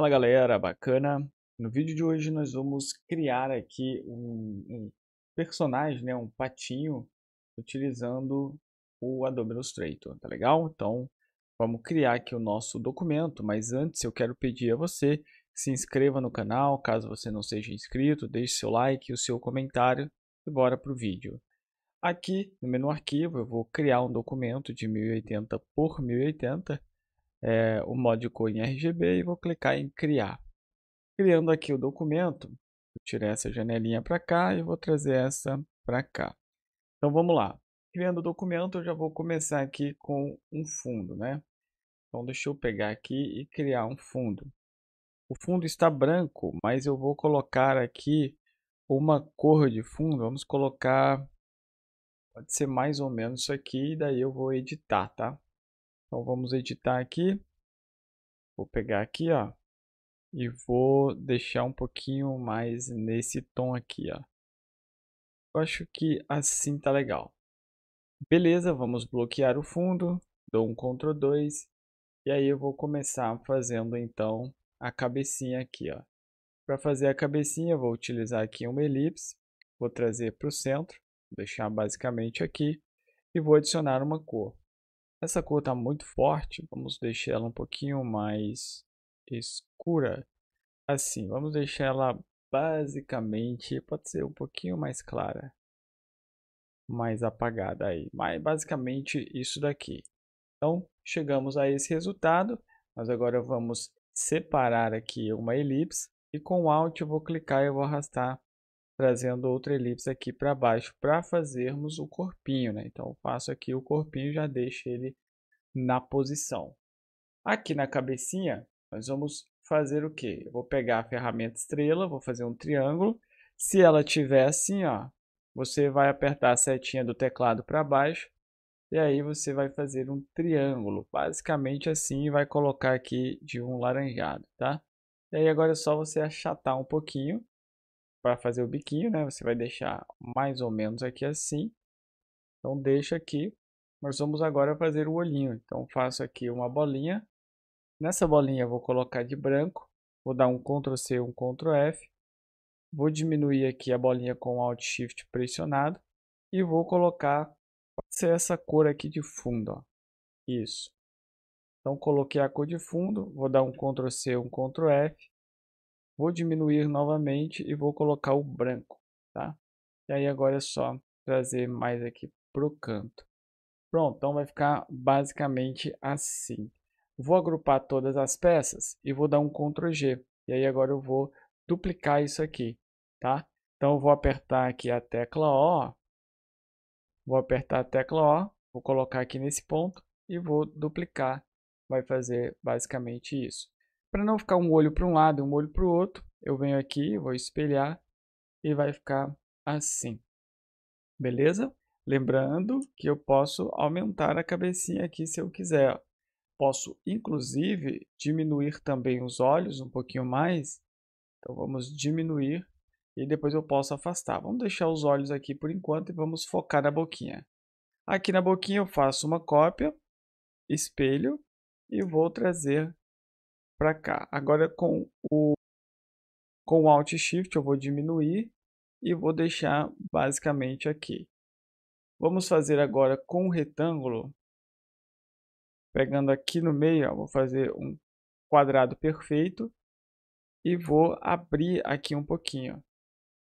Fala galera, bacana? No vídeo de hoje nós vamos criar aqui um, um personagem, né, um patinho, utilizando o Adobe Illustrator, tá legal? Então vamos criar aqui o nosso documento, mas antes eu quero pedir a você que se inscreva no canal, caso você não seja inscrito, deixe seu like e o seu comentário e bora para o vídeo. Aqui no menu arquivo eu vou criar um documento de 1080 por 1080 é, o cor em RGB e vou clicar em criar. Criando aqui o documento, vou tirar essa janelinha para cá e vou trazer essa para cá. Então vamos lá. Criando o documento, eu já vou começar aqui com um fundo, né? Então deixa eu pegar aqui e criar um fundo. O fundo está branco, mas eu vou colocar aqui uma cor de fundo. Vamos colocar, pode ser mais ou menos isso aqui, e daí eu vou editar, tá? Então vamos editar aqui. Vou pegar aqui, ó. E vou deixar um pouquinho mais nesse tom aqui, ó. Eu acho que assim tá legal. Beleza, vamos bloquear o fundo. Dou um Ctrl 2. E aí eu vou começar fazendo então a cabecinha aqui, ó. Para fazer a cabecinha, vou utilizar aqui uma elipse, vou trazer para o centro, deixar basicamente aqui, e vou adicionar uma cor. Essa cor está muito forte, vamos deixar ela um pouquinho mais escura. Assim, vamos deixar ela basicamente, pode ser um pouquinho mais clara. Mais apagada aí, mas basicamente isso daqui. Então, chegamos a esse resultado. Nós agora vamos separar aqui uma elipse e com o Alt eu vou clicar e eu vou arrastar trazendo outra elipse aqui para baixo para fazermos o corpinho. Né? Então, eu faço aqui o corpinho e já deixo ele na posição. Aqui na cabecinha, nós vamos fazer o quê? Eu vou pegar a ferramenta estrela, vou fazer um triângulo. Se ela tiver assim, ó, você vai apertar a setinha do teclado para baixo e aí você vai fazer um triângulo. Basicamente assim, vai colocar aqui de um laranjado, tá? E aí agora é só você achatar um pouquinho para fazer o biquinho, né? Você vai deixar mais ou menos aqui assim. Então deixa aqui. Nós vamos agora fazer o olhinho. Então faço aqui uma bolinha. Nessa bolinha vou colocar de branco. Vou dar um Ctrl C, um Ctrl F. Vou diminuir aqui a bolinha com Alt Shift pressionado e vou colocar ser essa cor aqui de fundo, ó. Isso. Então coloquei a cor de fundo, vou dar um Ctrl C, um Ctrl F Vou diminuir novamente e vou colocar o branco, tá? E aí agora é só trazer mais aqui para o canto. Pronto, então vai ficar basicamente assim. Vou agrupar todas as peças e vou dar um Ctrl G. E aí agora eu vou duplicar isso aqui, tá? Então eu vou apertar aqui a tecla O, vou apertar a tecla O, vou colocar aqui nesse ponto e vou duplicar. Vai fazer basicamente isso. Para não ficar um olho para um lado e um olho para o outro, eu venho aqui, vou espelhar e vai ficar assim. Beleza? Lembrando que eu posso aumentar a cabecinha aqui se eu quiser. Posso, inclusive, diminuir também os olhos um pouquinho mais. Então, vamos diminuir e depois eu posso afastar. Vamos deixar os olhos aqui por enquanto e vamos focar na boquinha. Aqui na boquinha eu faço uma cópia, espelho e vou trazer para cá. Agora com o com o Alt Shift eu vou diminuir e vou deixar basicamente aqui. Vamos fazer agora com o retângulo, pegando aqui no meio, ó, vou fazer um quadrado perfeito e vou abrir aqui um pouquinho.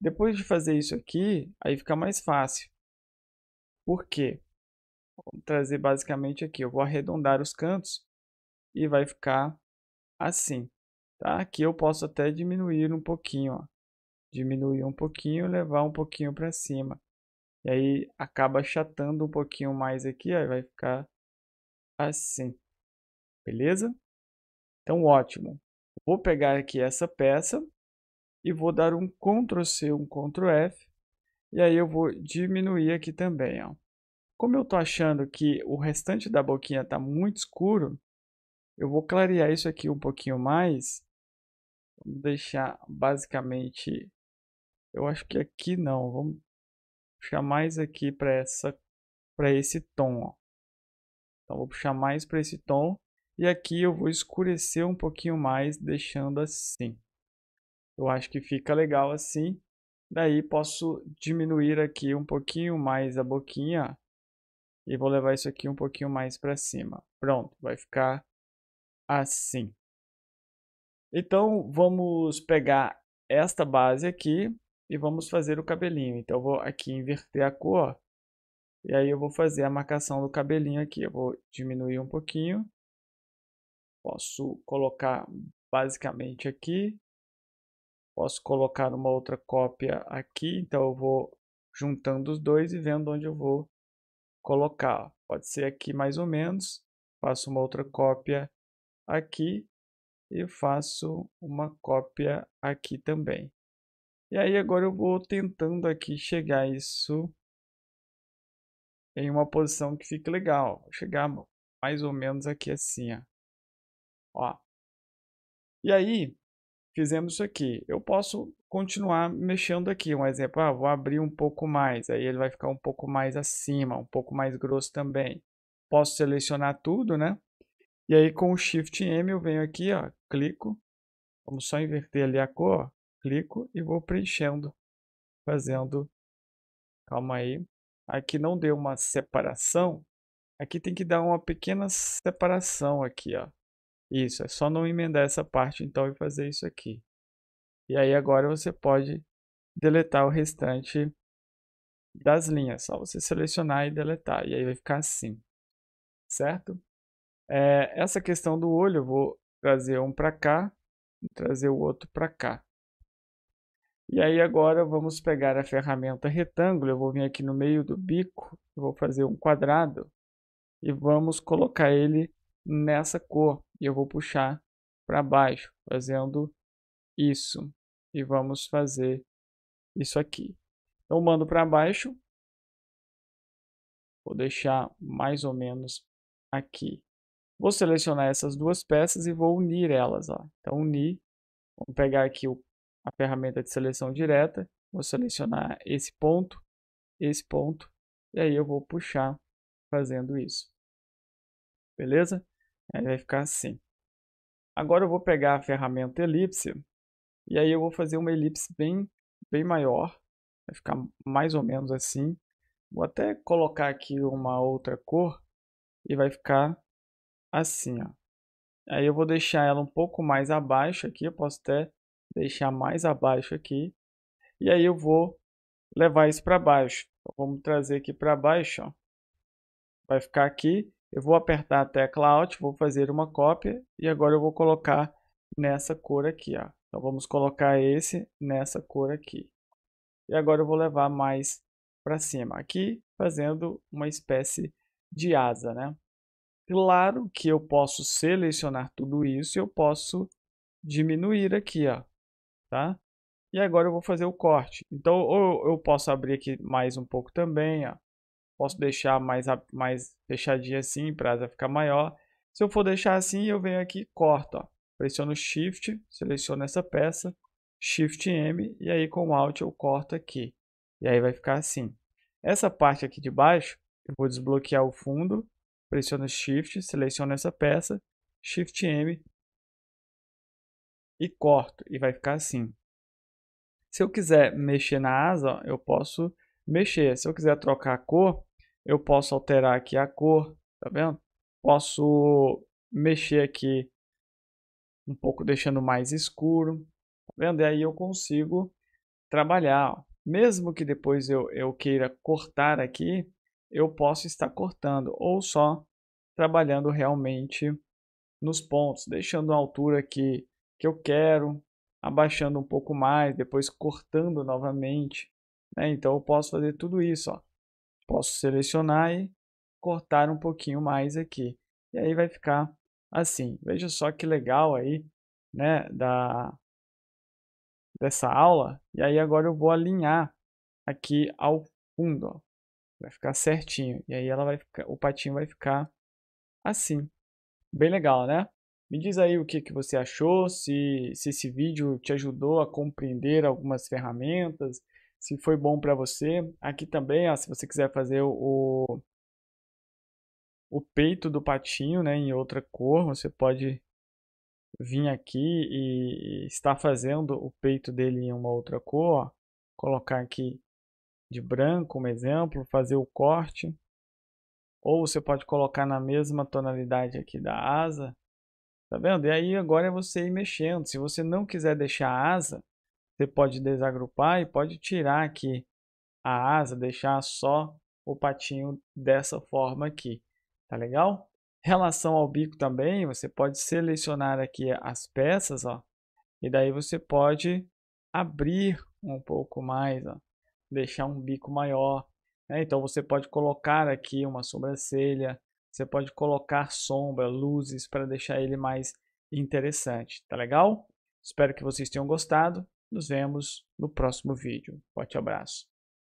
Depois de fazer isso aqui, aí fica mais fácil. Por quê? Vou trazer basicamente aqui, eu vou arredondar os cantos e vai ficar assim, tá? Aqui eu posso até diminuir um pouquinho, ó. Diminuir um pouquinho, levar um pouquinho para cima. E aí acaba achatando um pouquinho mais aqui, ó, vai ficar assim. Beleza? Então, ótimo. Vou pegar aqui essa peça e vou dar um Ctrl C, um Ctrl F. E aí eu vou diminuir aqui também, ó. Como eu estou achando que o restante da boquinha está muito escuro, eu vou clarear isso aqui um pouquinho mais. Vamos deixar basicamente... Eu acho que aqui não. Vamos puxar mais aqui para essa para esse tom. Ó. Então vou puxar mais para esse tom. E aqui eu vou escurecer um pouquinho mais, deixando assim. Eu acho que fica legal assim. Daí posso diminuir aqui um pouquinho mais a boquinha. E vou levar isso aqui um pouquinho mais para cima. Pronto, vai ficar assim. Então, vamos pegar esta base aqui e vamos fazer o cabelinho. Então, eu vou aqui inverter a cor. E aí eu vou fazer a marcação do cabelinho aqui. Eu vou diminuir um pouquinho. Posso colocar basicamente aqui. Posso colocar uma outra cópia aqui. Então eu vou juntando os dois e vendo onde eu vou colocar. Pode ser aqui mais ou menos. Faço uma outra cópia aqui e faço uma cópia aqui também. E aí agora eu vou tentando aqui chegar isso em uma posição que fique legal. Vou chegar mais ou menos aqui assim, ó. ó. E aí, fizemos isso aqui. Eu posso continuar mexendo aqui. Um exemplo, ah, vou abrir um pouco mais. Aí ele vai ficar um pouco mais acima, um pouco mais grosso também. Posso selecionar tudo, né? E aí com o Shift M eu venho aqui, ó, clico, vamos só inverter ali a cor, ó, clico e vou preenchendo, fazendo, calma aí, aqui não deu uma separação, aqui tem que dar uma pequena separação aqui, ó. Isso, é só não emendar essa parte então e fazer isso aqui. E aí agora você pode deletar o restante das linhas, só você selecionar e deletar, e aí vai ficar assim, certo? É, essa questão do olho, eu vou trazer um para cá e trazer o outro para cá. E aí agora vamos pegar a ferramenta retângulo, eu vou vir aqui no meio do bico, vou fazer um quadrado e vamos colocar ele nessa cor. E eu vou puxar para baixo, fazendo isso. E vamos fazer isso aqui. Então mando para baixo. Vou deixar mais ou menos aqui. Vou selecionar essas duas peças e vou unir elas. Ó. Então, unir. Vamos pegar aqui o, a ferramenta de seleção direta. Vou selecionar esse ponto, esse ponto. E aí eu vou puxar fazendo isso. Beleza? Aí vai ficar assim. Agora eu vou pegar a ferramenta elipse. E aí eu vou fazer uma elipse bem, bem maior. Vai ficar mais ou menos assim. Vou até colocar aqui uma outra cor. E vai ficar assim, ó. Aí eu vou deixar ela um pouco mais abaixo aqui, eu posso até deixar mais abaixo aqui. E aí eu vou levar isso para baixo. Então, vamos trazer aqui para baixo, ó. Vai ficar aqui. Eu vou apertar a tecla Alt, vou fazer uma cópia e agora eu vou colocar nessa cor aqui, ó. Então vamos colocar esse nessa cor aqui. E agora eu vou levar mais para cima aqui, fazendo uma espécie de asa, né? Claro que eu posso selecionar tudo isso e eu posso diminuir aqui, ó, tá? E agora eu vou fazer o corte. Então, ou eu posso abrir aqui mais um pouco também, ó. Posso deixar mais, mais assim para asa ficar maior. Se eu for deixar assim, eu venho aqui e corto, ó. Pressiono Shift, seleciono essa peça, Shift M, e aí com Alt eu corto aqui. E aí vai ficar assim. Essa parte aqui de baixo, eu vou desbloquear o fundo pressiona Shift, seleciona essa peça, Shift M e corto. E vai ficar assim. Se eu quiser mexer na asa, eu posso mexer. Se eu quiser trocar a cor, eu posso alterar aqui a cor, tá vendo? Posso mexer aqui um pouco deixando mais escuro, tá vendo? E aí eu consigo trabalhar. Mesmo que depois eu, eu queira cortar aqui, eu posso estar cortando ou só trabalhando realmente nos pontos, deixando a altura que, que eu quero, abaixando um pouco mais, depois cortando novamente. Né? Então eu posso fazer tudo isso. Ó. Posso selecionar e cortar um pouquinho mais aqui. E aí vai ficar assim. Veja só que legal aí né, da, dessa aula. E aí agora eu vou alinhar aqui ao fundo. Ó. Vai ficar certinho. E aí ela vai ficar, o patinho vai ficar assim. Bem legal, né? Me diz aí o que, que você achou, se, se esse vídeo te ajudou a compreender algumas ferramentas, se foi bom para você. Aqui também, ó, se você quiser fazer o, o peito do patinho né, em outra cor, você pode vir aqui e, estar fazendo o peito dele em uma outra cor. Ó. Colocar aqui de branco, como exemplo, fazer o corte. Ou você pode colocar na mesma tonalidade aqui da asa. Tá vendo? E aí agora é você ir mexendo. Se você não quiser deixar a asa, você pode desagrupar e pode tirar aqui a asa, deixar só o patinho dessa forma aqui. Tá legal? Em relação ao bico também, você pode selecionar aqui as peças, ó. E daí você pode abrir um pouco mais, ó deixar um bico maior. Né? Então você pode colocar aqui uma sobrancelha, você pode colocar sombra, luzes para deixar ele mais interessante. Tá legal? Espero que vocês tenham gostado. Nos vemos no próximo vídeo. Forte abraço.